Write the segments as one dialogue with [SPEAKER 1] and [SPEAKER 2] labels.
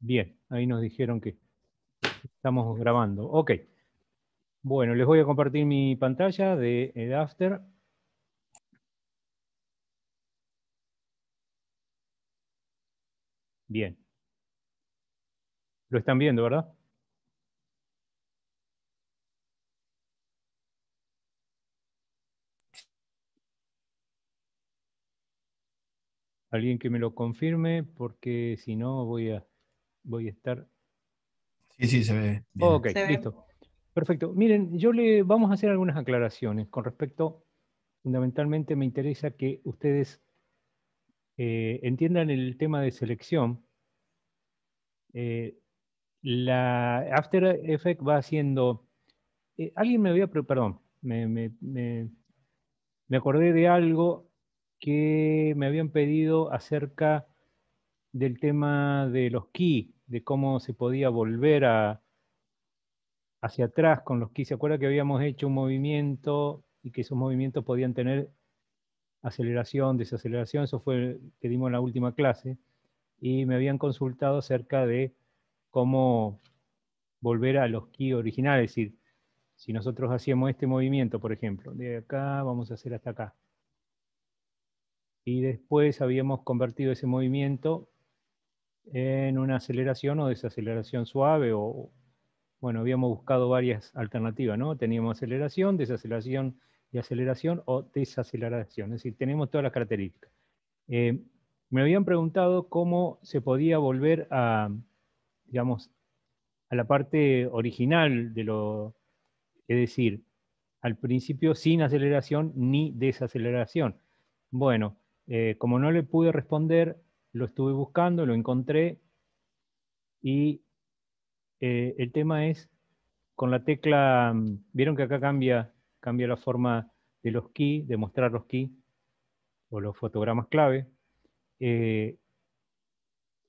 [SPEAKER 1] Bien, ahí nos dijeron que estamos grabando. Ok. Bueno, les voy a compartir mi pantalla de eh, After. Bien. Lo están viendo, ¿verdad? Alguien que me lo confirme, porque si no voy a voy a estar. Sí, sí, se ve. Ok, listo. Perfecto. Miren, yo le vamos a hacer algunas aclaraciones con respecto, fundamentalmente me interesa que ustedes eh, entiendan el tema de selección. Eh, la After effect va haciendo. Eh, alguien me había, perdón, me, me acordé de algo que me habían pedido acerca del tema de los ki, de cómo se podía volver a, hacia atrás con los ki. ¿Se acuerda que habíamos hecho un movimiento y que esos movimientos podían tener aceleración, desaceleración? Eso fue lo que dimos en la última clase. Y me habían consultado acerca de cómo volver a los ki originales. Es decir, si nosotros hacíamos este movimiento, por ejemplo, de acá vamos a hacer hasta acá. Y después habíamos convertido ese movimiento en una aceleración o desaceleración suave o, bueno, habíamos buscado varias alternativas, ¿no? Teníamos aceleración, desaceleración y aceleración o desaceleración, es decir, tenemos todas las características. Eh, me habían preguntado cómo se podía volver a, digamos, a la parte original de lo, es decir, al principio sin aceleración ni desaceleración. Bueno, eh, como no le pude responder, lo estuve buscando, lo encontré y eh, el tema es con la tecla, mm, vieron que acá cambia, cambia la forma de los key, de mostrar los key o los fotogramas clave. Eh,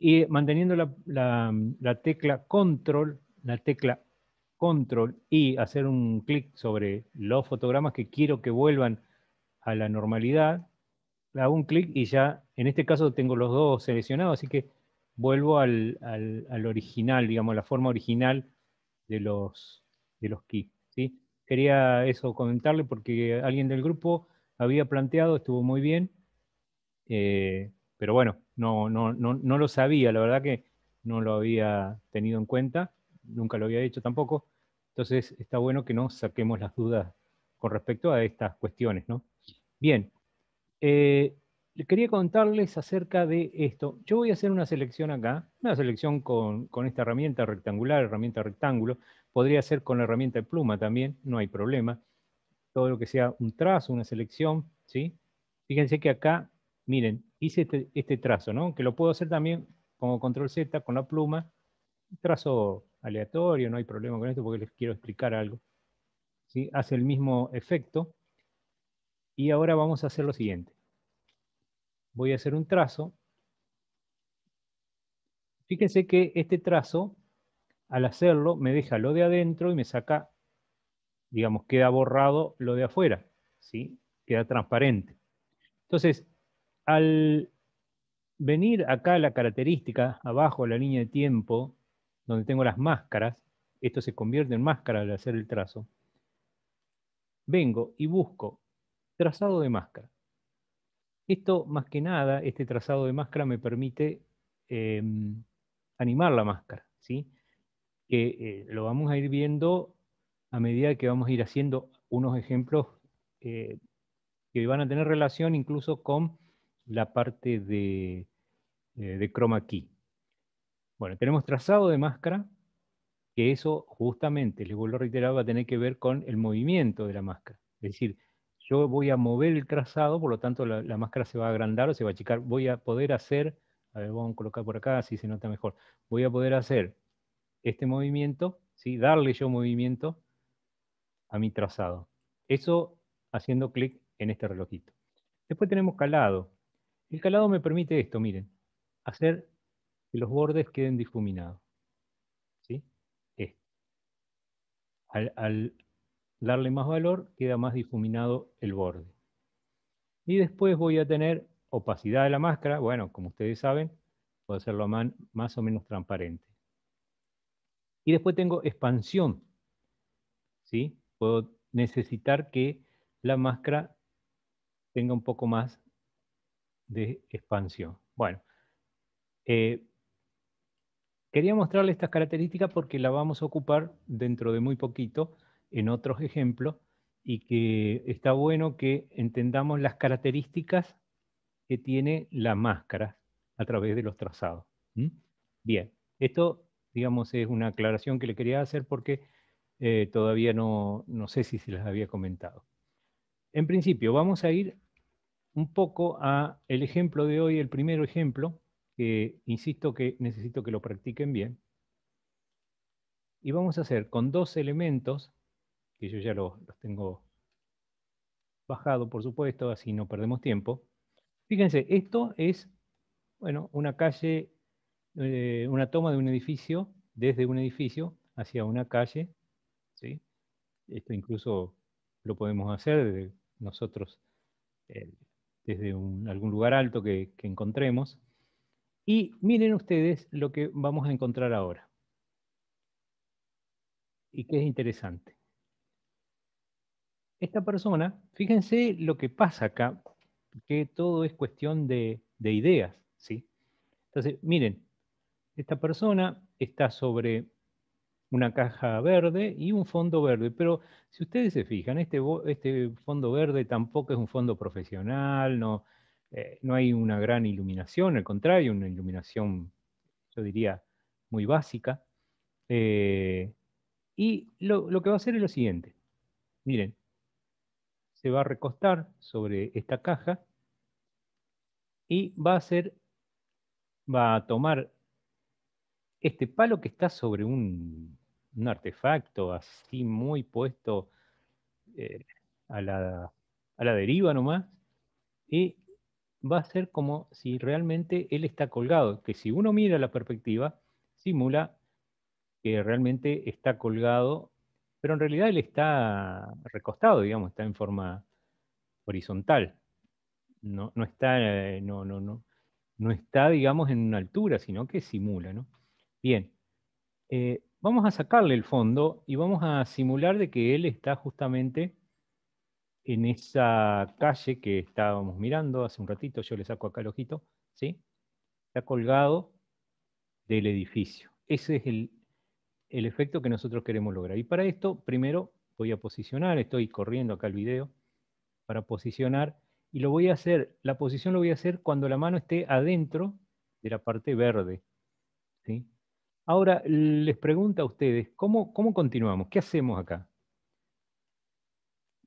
[SPEAKER 1] y manteniendo la, mm, la, tecla control, la tecla control y hacer un clic sobre los fotogramas que quiero que vuelvan a la normalidad, hago un clic y ya, en este caso tengo los dos seleccionados, así que vuelvo al, original, digamos, la forma original de los, de los keys. ¿sí? Quería eso comentarle porque alguien del grupo había planteado, estuvo muy bien, eh, pero bueno, no, no, no, no lo sabía, la verdad que no lo había tenido en cuenta, nunca lo había hecho tampoco, entonces está bueno que no saquemos las dudas con respecto a estas cuestiones. ¿no? Bien, eh, quería contarles acerca de esto. Yo voy a hacer una selección acá, una selección con, esta herramienta rectangular, herramienta rectángulo. Podría ser con la herramienta de pluma también, no hay problema. Todo lo que sea un trazo, una selección, ¿sí? Fíjense que acá, miren, hice este, este trazo, ¿no? Que lo puedo hacer también como control Z con la pluma. trazo aleatorio, no hay problema con esto porque les quiero explicar algo. ¿Sí? Hace el mismo efecto. Y ahora vamos a hacer lo siguiente. Voy a hacer un trazo. Fíjense que este trazo, al hacerlo, me deja lo de adentro y me saca, digamos, queda borrado lo de afuera. ¿sí? Queda transparente. Entonces, al venir acá a la característica, abajo la línea de tiempo, donde tengo las máscaras, esto se convierte en máscara al hacer el trazo, vengo y busco trazado de máscara. Esto, más que nada, este trazado de máscara me permite em, animar la máscara, ¿sí? que eh, lo vamos a ir viendo a medida que vamos a ir haciendo unos ejemplos eh, que van a tener relación incluso con la parte de, eh, de chroma key. Bueno, tenemos trazado de máscara, que eso justamente, les vuelvo a reiterar, va a tener que ver con el movimiento de la máscara. Es decir, yo voy a mover el trazado, por lo tanto la, máscara se va a agrandar o se va a achicar. Voy a poder hacer, a ver, vamos a colocar por acá, así se nota mejor. Voy a poder hacer este movimiento, ¿sí? darle yo movimiento a mi trazado. Eso haciendo clic en este relojito. Después tenemos calado. El calado me permite esto, miren, hacer que los bordes queden difuminados. ¿sí? Esto. al, darle más valor, queda más difuminado el borde. Y después voy a tener opacidad de la máscara, bueno, como ustedes saben, puedo hacerlo más o menos transparente. Y después tengo expansión. ¿sí? Puedo necesitar que la máscara tenga un poco más de expansión. Bueno, eh, quería mostrarle estas características porque la vamos a ocupar dentro de muy poquito en otros ejemplos y que está bueno que entendamos las características que tiene la máscara a través de los trazados. Bien, esto, digamos, es una aclaración que le quería hacer porque eh, todavía no, sé si se las había comentado. En principio, vamos a ir un poco a el ejemplo de hoy, el primer ejemplo, que insisto que necesito que lo practiquen bien. Y vamos a hacer con dos elementos que yo ya los, tengo bajado, por supuesto, así no perdemos tiempo. Fíjense, esto es, bueno, una calle, eh, una toma de un edificio, desde un edificio hacia una calle, Esto incluso lo podemos hacer nosotros eh, desde algún lugar alto que, que encontremos. Y miren ustedes lo que vamos a encontrar ahora. Y qué es interesante esta persona, fíjense lo que pasa acá, que todo es cuestión de, ideas, ¿sí? Entonces, miren, esta persona está sobre una caja verde y un fondo verde, pero si ustedes se fijan, este, este fondo verde tampoco es un fondo profesional, no, eh, no hay una gran iluminación, al contrario, una iluminación, yo diría, muy básica. Eh, y lo, lo, que va a hacer es lo siguiente. Miren, se va a recostar sobre esta caja y va a ser va a tomar este palo que está sobre un, artefacto así muy puesto eh, a, la, a la deriva nomás y va a ser como si realmente él está colgado, que si uno mira la perspectiva, simula que realmente está colgado pero en realidad él está recostado, digamos, está en forma horizontal. No, está, eh, no, no, no, no está, digamos, en una altura, sino que simula. ¿no? Bien, eh, vamos a sacarle el fondo y vamos a simular de que él está justamente en esa calle que estábamos mirando hace un ratito, yo le saco acá el ojito, ¿sí? Está colgado del edificio. Ese es el el efecto que nosotros queremos lograr. Y para esto, primero voy a posicionar, estoy corriendo acá el video, para posicionar, y lo voy a hacer, la posición lo voy a hacer cuando la mano esté adentro de la parte verde. Ahora, les pregunto a ustedes, ¿cómo, ¿cómo continuamos? ¿Qué hacemos acá?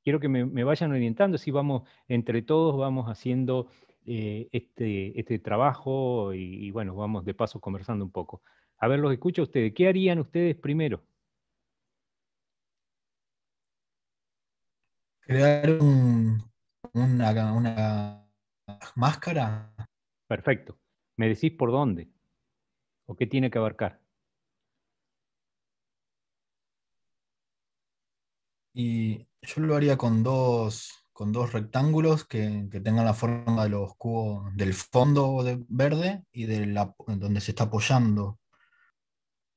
[SPEAKER 1] Quiero que me, vayan orientando, si vamos, entre todos vamos haciendo eh, este, este, trabajo y, y bueno, vamos de paso conversando un poco. A ver, los escucho a ustedes. ¿Qué harían ustedes primero?
[SPEAKER 2] Crear una, máscara.
[SPEAKER 1] Perfecto. ¿Me decís por dónde? ¿O qué tiene que abarcar?
[SPEAKER 2] Y yo lo haría con dos, con dos rectángulos que, tengan la forma de los cubos del fondo de verde y de la, donde se está apoyando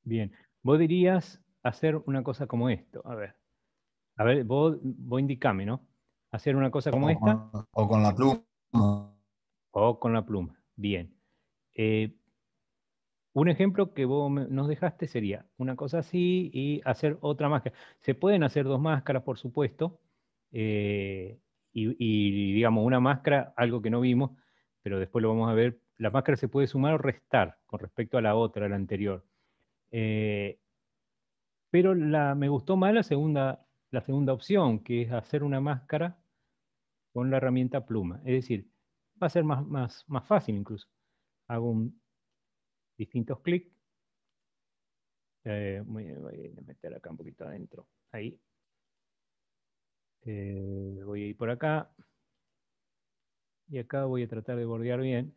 [SPEAKER 1] Bien, vos dirías hacer una cosa como esto. A ver, a ver, vos, vos indicame, ¿no? Hacer una cosa como esta. o con la pluma. O con la pluma. Bien. Eh, un ejemplo que vos nos dejaste sería una cosa así y hacer otra máscara. Se pueden hacer dos máscaras, por supuesto, eh, y, digamos una máscara, algo que no vimos, pero después lo vamos a ver. La máscara se puede sumar o restar con respecto a la otra, a la anterior. Eh, pero me gustó más la segunda, la segunda opción, que es hacer una máscara con la herramienta pluma. Es decir, va a ser más, fácil incluso. Hago distintos clics. Eh, voy, a meter acá un poquito adentro. Ahí. Eh, voy a ir por acá. Y acá voy a tratar de bordear bien.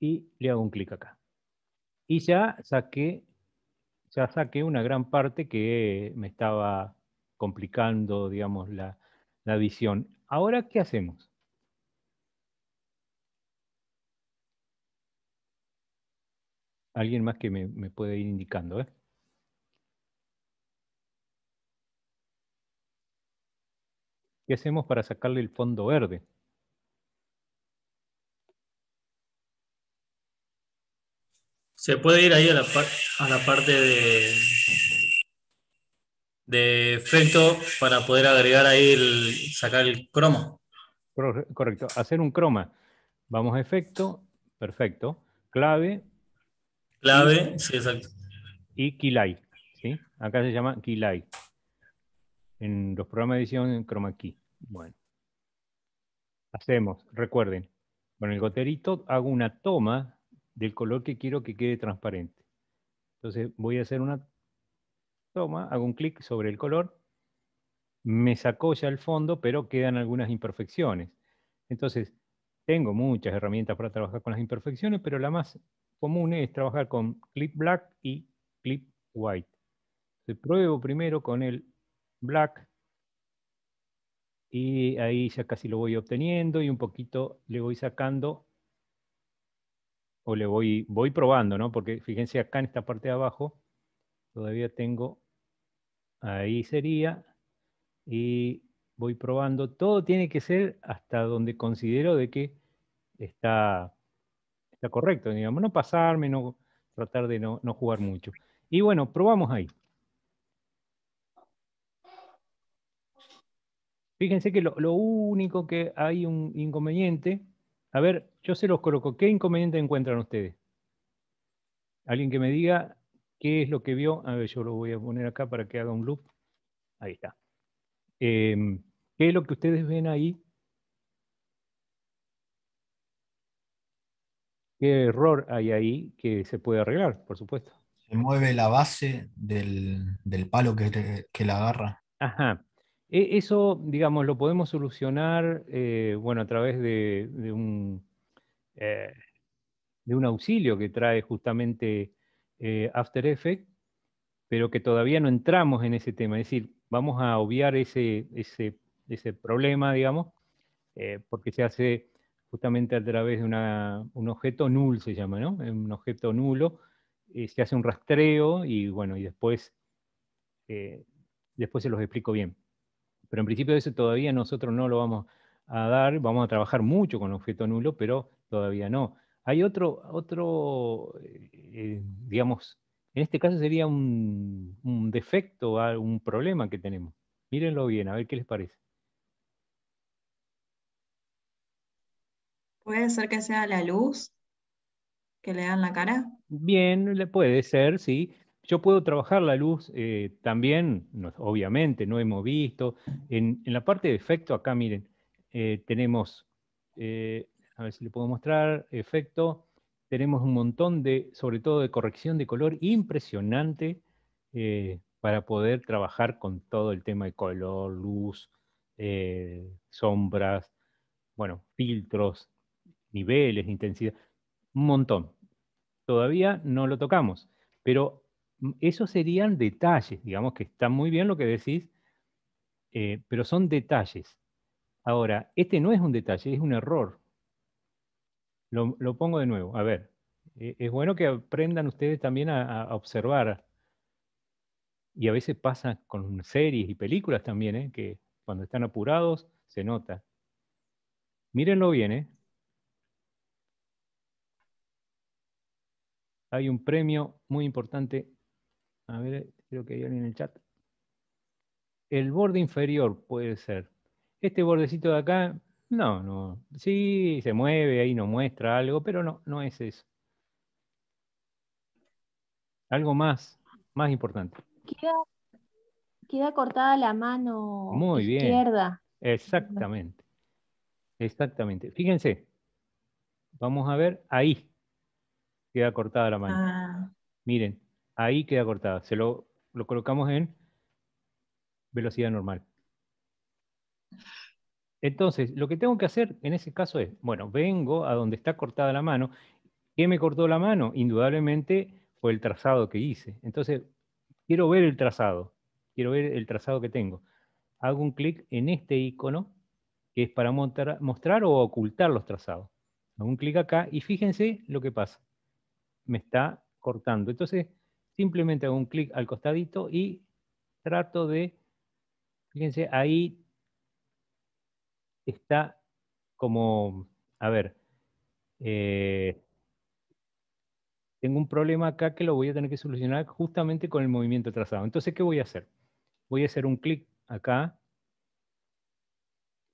[SPEAKER 1] Y le hago un clic acá y ya saqué, ya saqué una gran parte que me estaba complicando, digamos, la, visión. Ahora, ¿qué hacemos? Alguien más que me, puede ir indicando, ¿eh? ¿Qué hacemos para sacarle el fondo verde? Se puede ir ahí a la, a la parte de, de efecto para poder agregar ahí, el, sacar el croma. Correcto, hacer un croma. Vamos a efecto, perfecto. Clave.
[SPEAKER 2] Clave, y, sí, exacto.
[SPEAKER 1] Y Kilay, ¿sí? Acá se llama light. En los programas de edición en Key. Bueno. Hacemos, recuerden, con el goterito hago una toma del color que quiero que quede transparente. Entonces voy a hacer una toma, hago un clic sobre el color, me sacó ya el fondo, pero quedan algunas imperfecciones. Entonces, tengo muchas herramientas para trabajar con las imperfecciones, pero la más común es trabajar con clip black y clip white. se pruebo primero con el black y ahí ya casi lo voy obteniendo y un poquito le voy sacando o le voy, probando, ¿no? Porque fíjense acá en esta parte de abajo, todavía tengo, ahí sería, y voy probando. Todo tiene que ser hasta donde considero de que está, está correcto, digamos, no pasarme, no tratar de no, jugar mucho. Y bueno, probamos ahí. Fíjense que lo, lo único que hay un inconveniente a ver, yo se los coloco. ¿Qué inconveniente encuentran ustedes? Alguien que me diga qué es lo que vio. A ver, yo lo voy a poner acá para que haga un loop. Ahí está. Em, ¿Qué es lo que ustedes ven ahí? ¿Qué error hay ahí que se puede arreglar, por supuesto?
[SPEAKER 2] Se mueve la base del, palo que, que la agarra.
[SPEAKER 1] Ajá, e-, eso, digamos, lo podemos solucionar, eh, bueno, a través de, un, eh, de un auxilio que trae justamente eh, After Effects, pero que todavía no entramos en ese tema. Es decir, vamos a obviar ese, ese, problema, digamos, porque se hace justamente a través de un objeto null, se llama, ¿no? Un objeto nulo, se hace un rastreo y bueno, y después, después se los explico bien pero en principio eso todavía nosotros no lo vamos a dar, vamos a trabajar mucho con objeto nulo, pero todavía no. Hay otro, otro eh, digamos, en este caso sería un, un, defecto, un problema que tenemos. Mírenlo bien, a ver qué les parece.
[SPEAKER 2] ¿Puede ser que sea la luz que le dan la cara?
[SPEAKER 1] Bien, puede ser, sí yo puedo trabajar la luz eh, también, obviamente, no hemos visto. En, la parte de efecto, acá miren, eh, tenemos, eh, a ver si le puedo mostrar, efecto, tenemos un montón de, sobre todo de corrección de color impresionante para poder trabajar con todo el tema de color, luz, sombras, bueno, filtros, niveles, intensidad, un montón. Todavía no lo tocamos, pero esos serían detalles, digamos que está muy bien lo que decís, eh, pero son detalles. Ahora, este no es un detalle, es un error. Lo, pongo de nuevo, a ver, eh, es bueno que aprendan ustedes también a, observar. Y a veces pasa con series y películas también, eh, que cuando están apurados se nota. Mírenlo bien, ¿eh? hay un premio muy importante a ver, creo que hay alguien en el chat. El borde inferior puede ser. Este bordecito de acá, no, no. Sí, se mueve, ahí nos muestra algo, pero no, no es eso. Algo más, más importante. Queda, cortada la mano Muy izquierda. Exactamente. Exactamente. Fíjense. Vamos a ver, ahí queda cortada la mano. Ah. Miren, Ahí queda cortada. Se lo, colocamos en velocidad normal. Entonces, lo que tengo que hacer en ese caso es, bueno, vengo a donde está cortada la mano. ¿Qué me cortó la mano? Indudablemente fue el trazado que hice. Entonces, quiero ver el trazado. Quiero ver el trazado que tengo. Hago un clic en este icono, que es para mostrar o ocultar los trazados. Hago un clic acá y fíjense lo que pasa. Me está cortando. Entonces, simplemente hago un clic al costadito y trato de, fíjense, ahí está como, a ver, eh, tengo un problema acá que lo voy a tener que solucionar justamente con el movimiento trazado. Entonces, ¿qué voy a hacer? Voy a hacer un clic acá,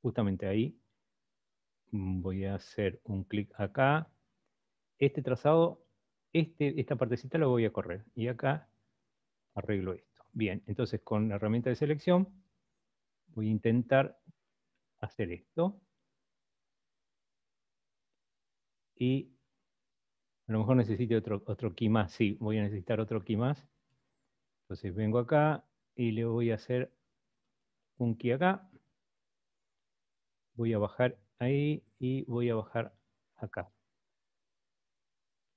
[SPEAKER 1] justamente ahí. Mm, voy a hacer un clic acá. Este trazado este, esta partecita la voy a correr. Y acá arreglo esto. Bien, entonces con la herramienta de selección voy a intentar hacer esto. Y a lo mejor necesite otro, otro key más. Sí, voy a necesitar otro key más. Entonces vengo acá y le voy a hacer un key acá. Voy a bajar ahí y voy a bajar acá.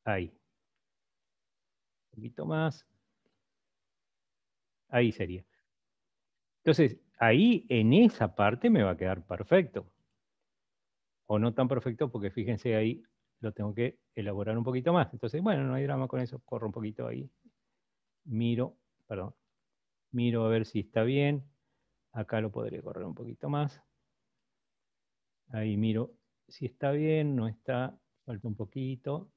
[SPEAKER 1] Ahí poquito más. Ahí sería. Entonces, ahí en esa parte me va a quedar perfecto. O no tan perfecto porque fíjense ahí lo tengo que elaborar un poquito más. Entonces, bueno, no hay drama con eso, corro un poquito ahí. Miro, perdón, miro a ver si está bien. Acá lo podré correr un poquito más. Ahí miro si está bien, no está, falta un poquito.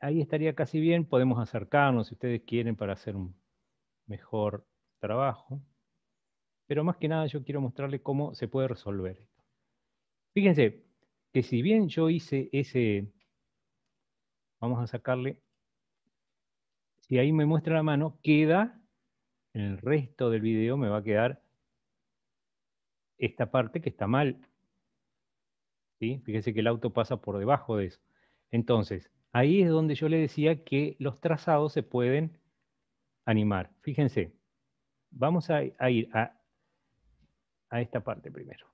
[SPEAKER 1] ahí estaría casi bien. Podemos acercarnos si ustedes quieren para hacer un mejor trabajo. Pero más que nada yo quiero mostrarles cómo se puede resolver esto. Fíjense que si bien yo hice ese... Vamos a sacarle... Si ahí me muestra la mano, queda... En el resto del video me va a quedar esta parte que está mal. ¿Sí? Fíjense que el auto pasa por debajo de eso. Entonces, Ahí es donde yo le decía que los trazados se pueden animar. Fíjense, vamos a, ir a, esta parte primero.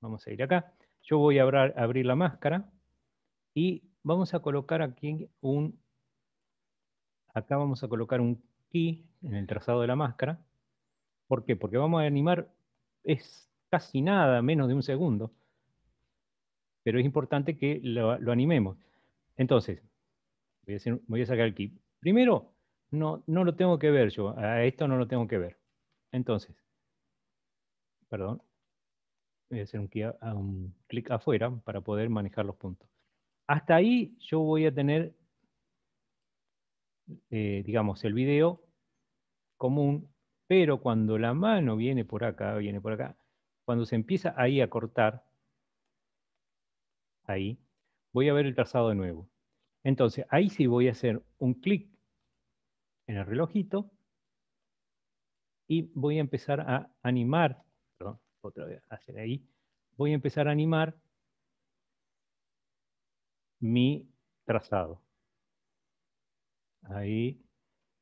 [SPEAKER 1] Vamos a ir acá. Yo voy a abrir la máscara y vamos a colocar aquí un... Acá vamos a colocar un key en el trazado de la máscara. ¿Por qué? Porque vamos a animar, es casi nada, menos de un segundo. Pero es importante que lo animemos. Entonces, voy a, hacer, voy a sacar aquí. Primero, no, no lo tengo que ver yo. A esto no lo tengo que ver. Entonces, perdón, voy a hacer un, clic afuera para poder manejar los puntos. Hasta ahí yo voy a tener, eh, digamos, el video común, pero cuando la mano viene por acá, viene por acá, cuando se empieza ahí a cortar, ahí, voy a ver el trazado de nuevo. Entonces, ahí sí voy a hacer un clic en el relojito y voy a empezar a animar, perdón, otra vez hacer ahí, voy a empezar a animar mi trazado. Ahí.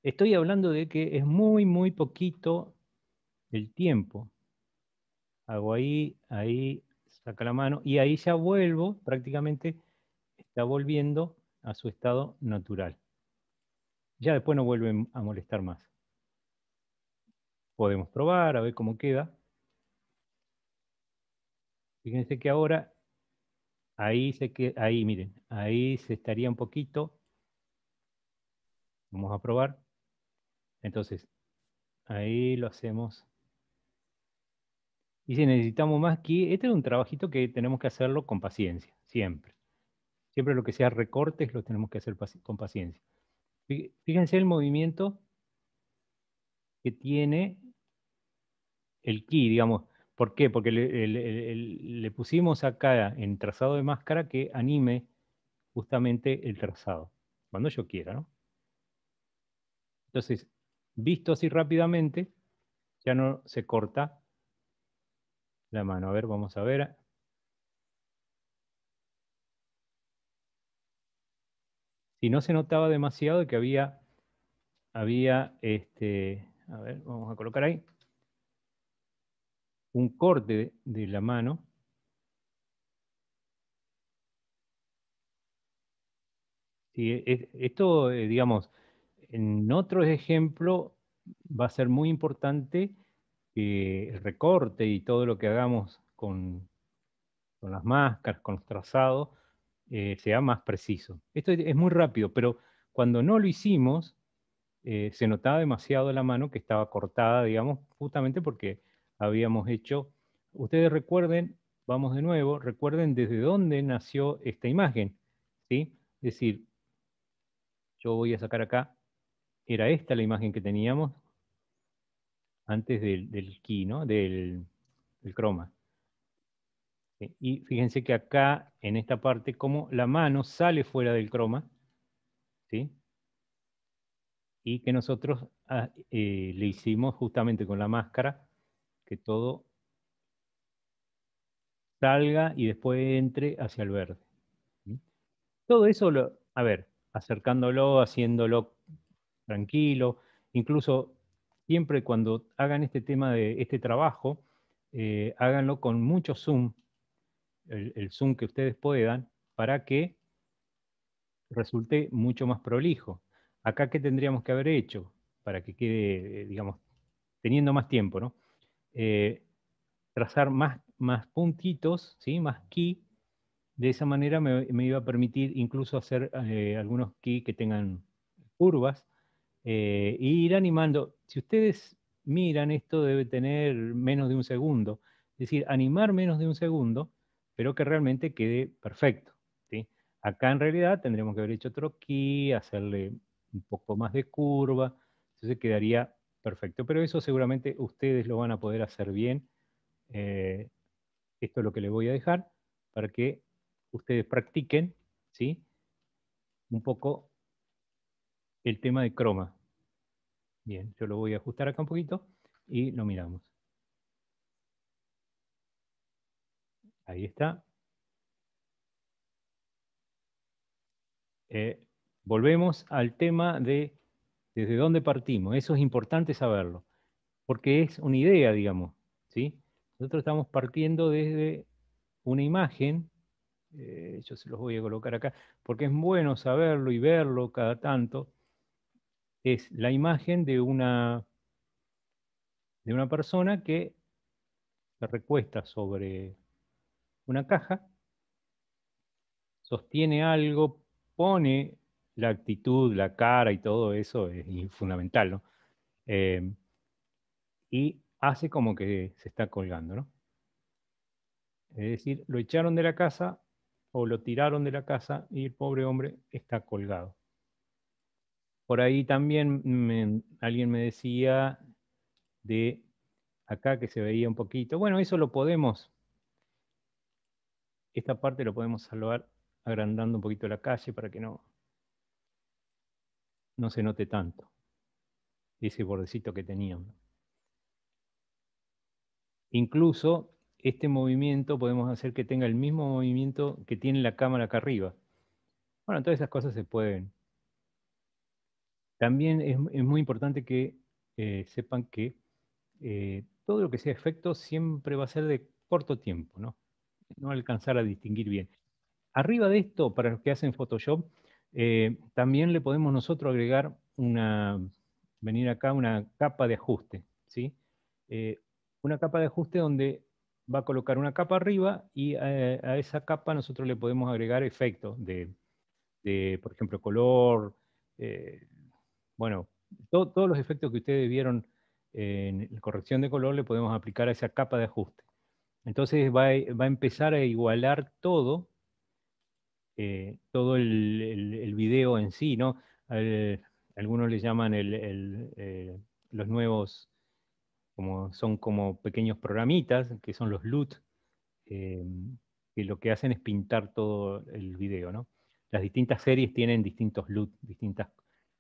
[SPEAKER 1] Estoy hablando de que es muy, muy poquito el tiempo. Hago ahí, ahí, saca la mano y ahí ya vuelvo prácticamente está volviendo a su estado natural. Ya después no vuelve a molestar más. Podemos probar a ver cómo queda. Fíjense que ahora, ahí, se que, ahí miren, ahí se estaría un poquito. Vamos a probar. Entonces, ahí lo hacemos. Y si necesitamos más que este es un trabajito que tenemos que hacerlo con paciencia, siempre. Siempre lo que sea recortes lo tenemos que hacer con paciencia. Fíjense el movimiento que tiene el ki, digamos. ¿Por qué? Porque le, pusimos acá en trazado de máscara que anime justamente el trazado, cuando yo quiera. ¿no? Entonces, visto así rápidamente, ya no se corta la mano. A ver, vamos a ver. y no se notaba demasiado que había, había este, a ver, vamos a colocar ahí, un corte de, la mano. esto, eh, digamos, en otro ejemplo va a ser muy importante el recorte y todo lo que hagamos con, con las máscaras, con los trazados, eh, sea más preciso. Esto es muy rápido, pero cuando no lo hicimos, eh, se notaba demasiado la mano que estaba cortada, digamos, justamente porque habíamos hecho... Ustedes recuerden, vamos de nuevo, recuerden desde dónde nació esta imagen. ¿sí? Es decir, yo voy a sacar acá, era esta la imagen que teníamos antes del, del key, ¿no? del, del croma. Eh, y fíjense que acá, en esta parte, como la mano sale fuera del croma, y que nosotros ah, eh, le hicimos justamente con la máscara, que todo salga y después entre hacia el verde. Todo eso, a ver, acercándolo, haciéndolo tranquilo, incluso siempre cuando hagan este tema de este trabajo, eh, háganlo con mucho zoom, el, zoom que ustedes puedan para que resulte mucho más prolijo. Acá, ¿qué tendríamos que haber hecho? Para que quede, eh, digamos, teniendo más tiempo, ¿no? Eh, trazar más, más puntitos, ¿sí? Más key. De esa manera me, iba a permitir incluso hacer eh, algunos key que tengan curvas e ir animando. Si ustedes miran, esto debe tener menos de un segundo. Es decir, animar menos de un segundo pero que realmente quede perfecto. ¿sí? Acá en realidad tendríamos que haber hecho otro key, hacerle un poco más de curva, entonces quedaría perfecto. Pero eso seguramente ustedes lo van a poder hacer bien. Eh, esto es lo que les voy a dejar para que ustedes practiquen ¿sí? un poco el tema de croma. Bien, yo lo voy a ajustar acá un poquito y lo miramos. Ahí está. Eh, volvemos al tema de desde dónde partimos. Eso es importante saberlo, porque es una idea, digamos. ¿sí? Nosotros estamos partiendo desde una imagen, eh, yo se los voy a colocar acá, porque es bueno saberlo y verlo cada tanto, es la imagen de una, de una persona que se recuesta sobre una caja, sostiene algo, pone la actitud, la cara y todo eso es fundamental, ¿no? Eh, y hace como que se está colgando, ¿no? Es decir, lo echaron de la casa o lo tiraron de la casa y el pobre hombre está colgado. Por ahí también alguien me decía de acá que se veía un poquito. Bueno, eso lo podemos esta parte lo podemos salvar agrandando un poquito la calle para que no, no se note tanto ese bordecito que teníamos. Incluso este movimiento podemos hacer que tenga el mismo movimiento que tiene la cámara acá arriba. Bueno, todas esas cosas se pueden. También es, muy importante que eh, sepan que eh, todo lo que sea efecto siempre va a ser de corto tiempo, ¿no? no alcanzar a distinguir bien. Arriba de esto, para los que hacen Photoshop, eh, también le podemos nosotros agregar una, venir acá, una capa de ajuste. ¿sí? Eh, una capa de ajuste donde va a colocar una capa arriba y eh, a, esa capa nosotros le podemos agregar efectos de, por ejemplo, color, bueno, todos los efectos que ustedes vieron en corrección de color le podemos aplicar a esa capa de ajuste. Entonces va a, empezar a igualar todo, eh, todo el, video en sí, ¿no? algunos le llaman eh, los nuevos, como, son como pequeños programitas, que son los LUT, eh, que lo que hacen es pintar todo el video, ¿no? Las distintas series tienen distintos LUT, distintas,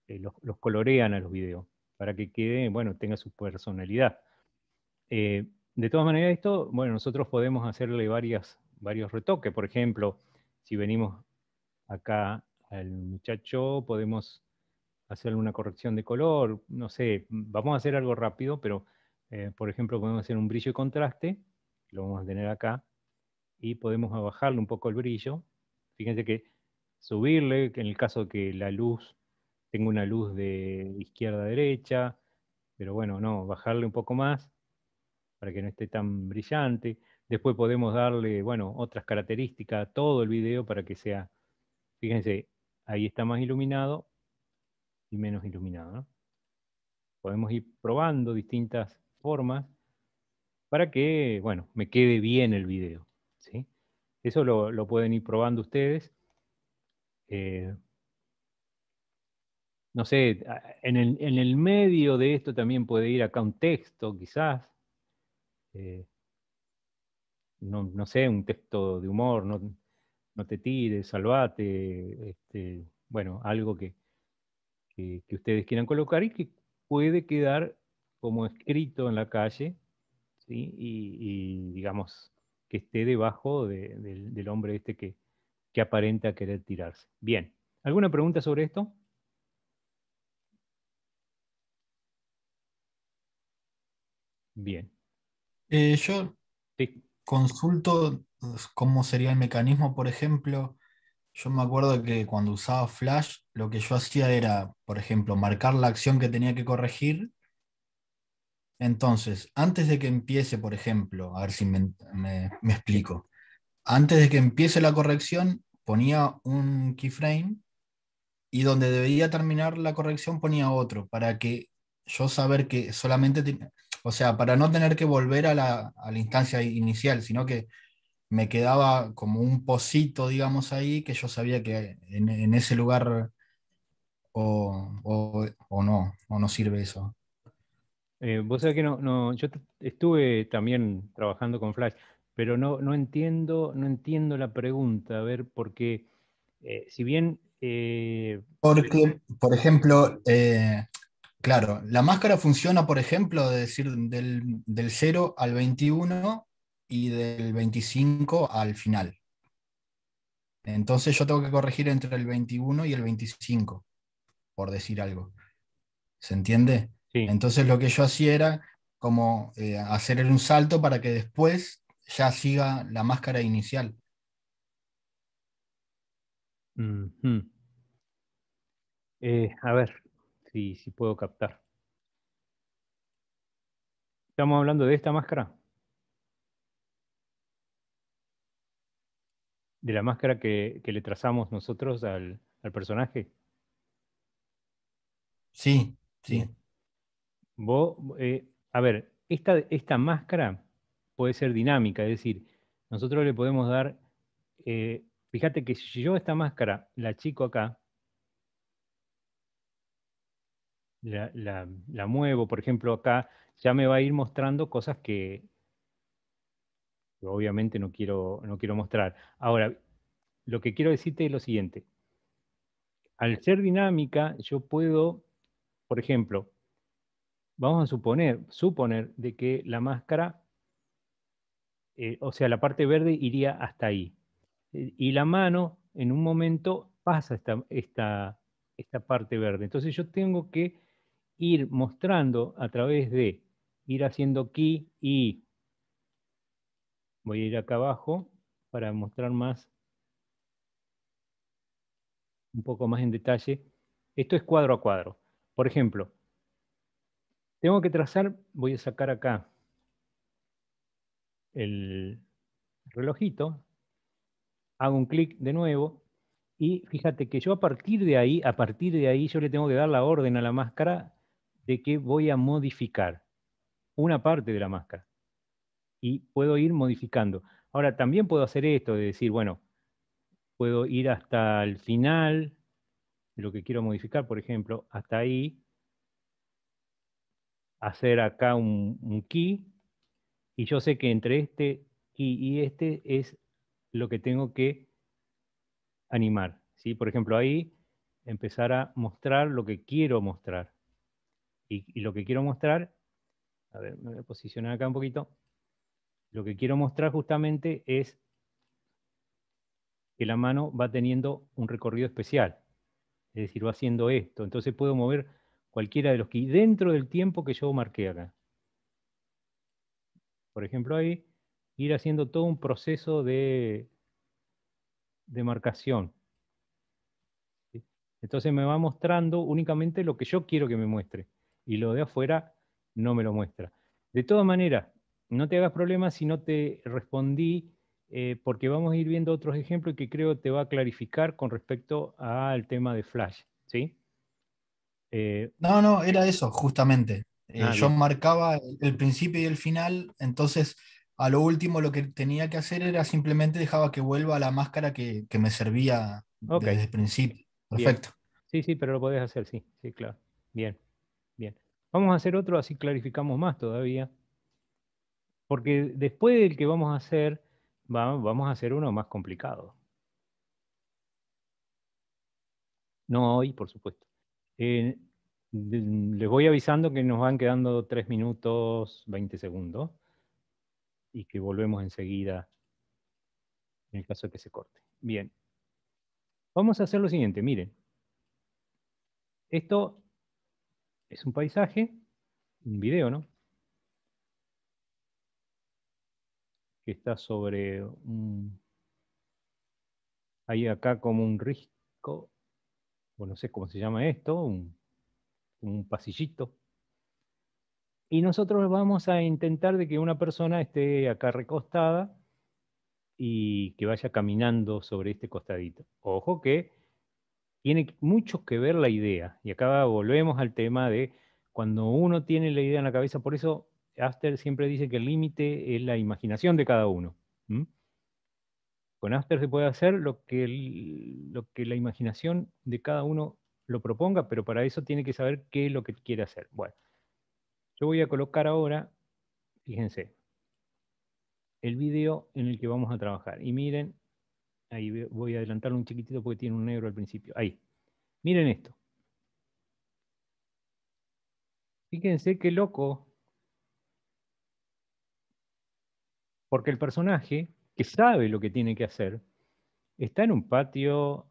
[SPEAKER 1] los, colorean a los videos, para que quede, bueno, tenga su personalidad. De todas maneras, esto, bueno, nosotros podemos hacerle varias, varios retoques. Por ejemplo, si venimos acá al muchacho, podemos hacerle una corrección de color. No sé, vamos a hacer algo rápido, pero eh, por ejemplo, podemos hacer un brillo y contraste, lo vamos a tener acá, y podemos bajarle un poco el brillo. Fíjense que subirle, en el caso que la luz tenga una luz de izquierda a derecha, pero bueno, no, bajarle un poco más para que no esté tan brillante. Después podemos darle, bueno, otras características a todo el video para que sea, fíjense, ahí está más iluminado y menos iluminado. Podemos ir probando distintas formas para que, bueno, me quede bien el video. ¿sí? Eso lo, pueden ir probando ustedes. Eh, no sé, en el, en el, medio de esto también puede ir acá un texto, quizás, eh, no, no, sé, un texto de humor, no, no te tires, salvate, este, bueno, algo que, que, ustedes quieran colocar y que puede quedar como escrito en la calle, y, digamos que esté debajo del hombre este que, que aparenta querer tirarse. Bien, ¿alguna pregunta sobre esto?
[SPEAKER 2] Bien. Eh, yo consulto pues, cómo sería el mecanismo, por ejemplo. Yo me acuerdo que cuando usaba Flash, lo que yo hacía era, por ejemplo, marcar la acción que tenía que corregir. Entonces, antes de que empiece, por ejemplo, a ver si me, explico, antes de que empiece la corrección, ponía un keyframe y donde debía terminar la corrección ponía otro para que yo saber que solamente tenía. O sea, para no tener que volver a la, instancia inicial, sino que me quedaba como un pocito, digamos, ahí, que yo sabía que en, ese lugar o, no, o no sirve eso.
[SPEAKER 1] Eh, vos sabés que no, no yo estuve también trabajando con Flash, pero no, entiendo, no entiendo la pregunta, a ver, porque eh, si bien... Eh,
[SPEAKER 2] porque, por ejemplo, Claro, la máscara funciona, por ejemplo, de decir, del, 0 al 21 y del 25 al final. Entonces yo tengo que corregir entre el 21 y el 25, por decir algo. ¿Se entiende? Entonces lo que yo hacía era como eh, hacer un salto para que después ya siga la máscara
[SPEAKER 1] inicial. Eh, a ver, si, puedo captar. Estamos hablando de esta máscara. De la máscara que, le trazamos nosotros al, personaje. Sí, sí. Vos, eh, a ver, esta, esta, máscara puede ser dinámica, es decir, nosotros le podemos dar, eh, fíjate que si yo esta máscara la chico acá, la, muevo, por ejemplo, acá ya me va a ir mostrando cosas que, obviamente no quiero, no quiero mostrar. Ahora, lo que quiero decirte es lo siguiente. Al ser dinámica, yo puedo, por ejemplo, vamos a suponer, suponer de que la máscara, eh, o sea, la parte verde iría hasta ahí. Eh, y la mano, en un momento, pasa esta, esta, esta parte verde. Entonces yo tengo que ir mostrando a través de ir haciendo aquí y voy a ir acá abajo para mostrar más, un poco más en detalle. Esto es cuadro a cuadro. Por ejemplo, tengo que trazar, voy a sacar acá el relojito, hago un clic de nuevo y fíjate que yo a partir de ahí, a partir de ahí yo le tengo que dar la orden a la máscara de que voy a modificar una parte de la máscara y puedo ir modificando. Ahora, también puedo hacer esto de decir, bueno, puedo ir hasta el final, lo que quiero modificar, por ejemplo, hasta ahí, hacer acá un, key, y yo sé que entre este key y este es lo que tengo que animar. ¿sí? Por ejemplo, ahí empezar a mostrar lo que quiero mostrar. Y, lo que quiero mostrar, a ver, me voy a posicionar acá un poquito, lo que quiero mostrar justamente es que la mano va teniendo un recorrido especial, es decir, va haciendo esto, entonces puedo mover cualquiera de los que dentro del tiempo que yo marqué acá. Por ejemplo, ahí ir haciendo todo un proceso de, de marcación. Entonces me va mostrando únicamente lo que yo quiero que me muestre y lo de afuera no me lo muestra. De todas maneras, no te hagas problema si no te respondí, eh, porque vamos a ir viendo otros ejemplos que creo te va a clarificar con respecto al tema de Flash. ¿sí? Eh,
[SPEAKER 2] no, no, era eso, justamente. Eh, ah, yo marcaba el, principio y el final, entonces a lo último lo que tenía que hacer era simplemente dejaba que vuelva la máscara que, me servía desde el principio. Perfecto.
[SPEAKER 1] Sí, sí, pero lo podés hacer, sí, sí, claro. Bien. Vamos a hacer otro, así clarificamos más todavía. Porque después del que vamos a hacer, vamos a hacer uno más complicado. No hoy, por supuesto. Eh, les voy avisando que nos van quedando 3 minutos 20 segundos y que volvemos enseguida en el caso de que se corte. Bien. Vamos a hacer lo siguiente, miren. Esto es un paisaje, un video, ¿no? Que está sobre un... Hay acá como un risco, o no sé cómo se llama esto, un, un pasillito. Y nosotros vamos a intentar de que una persona esté acá recostada y que vaya caminando sobre este costadito. Ojo que tiene mucho que ver la idea. Y acá volvemos al tema de cuando uno tiene la idea en la cabeza, por eso Aster siempre dice que el límite es la imaginación de cada uno. Con Aster se puede hacer lo que, lo que la imaginación de cada uno lo proponga, pero para eso tiene que saber qué es lo que quiere hacer. Bueno, yo voy a colocar ahora, fíjense, el video en el que vamos a trabajar. Y miren Ahí voy a adelantarlo un chiquitito porque tiene un negro al principio. Ahí. Miren esto. Fíjense qué loco. Porque el personaje, que sabe lo que tiene que hacer, está en un patio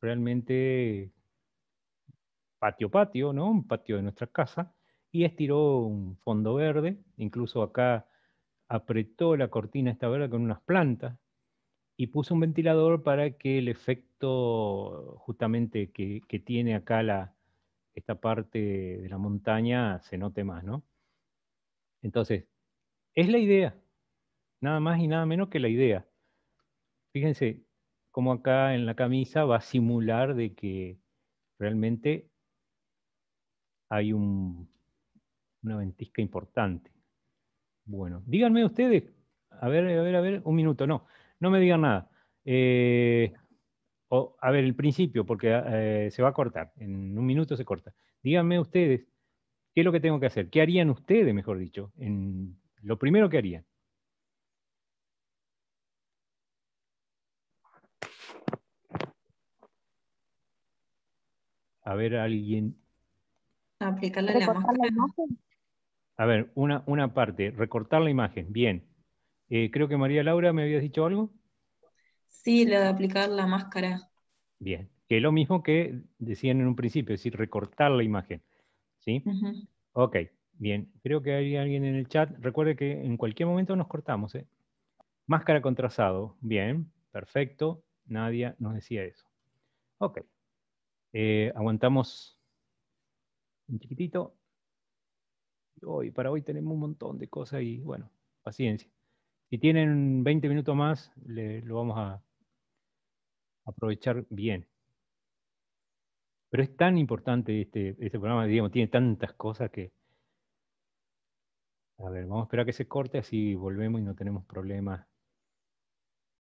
[SPEAKER 1] realmente patio-patio, ¿no? Un patio de nuestra casa, y estiró un fondo verde, incluso acá apretó la cortina esta verde con unas plantas, y puse un ventilador para que el efecto justamente que, tiene acá esta parte de la montaña se note más, ¿no? Entonces, es la idea, nada más y nada menos que la idea. Fíjense cómo acá en la camisa va a simular de que realmente hay un, una ventisca importante. Bueno, díganme ustedes, a ver, a ver, a ver, un minuto, no. No me digan nada. Eh, a ver, el principio, porque eh, se va a cortar. En un minuto se corta. Díganme ustedes, ¿qué es lo que tengo que hacer? ¿Qué harían ustedes, mejor dicho? lo primero que harían. A ver, alguien.
[SPEAKER 2] Aplicarle la, imagen.
[SPEAKER 1] A ver, una, una parte, recortar la imagen. Bien. Eh, creo que María Laura me había dicho algo.
[SPEAKER 2] Sí, la de aplicar la máscara.
[SPEAKER 1] Bien, que es lo mismo que decían en un principio, es decir, recortar la imagen. ¿Sí? Ok, bien. Creo que hay alguien en el chat. Recuerde que en cualquier momento nos cortamos. ¿eh? Máscara con trazado. Bien, perfecto. Nadie nos decía eso. Ok. Eh, aguantamos un chiquitito. Hoy, para hoy tenemos un montón de cosas y bueno, paciencia. Si tienen 20 minutos más, lo vamos a aprovechar bien. Pero es tan importante este, este programa, digamos, tiene tantas cosas que... A ver, vamos a esperar a que se corte, así volvemos y no tenemos problemas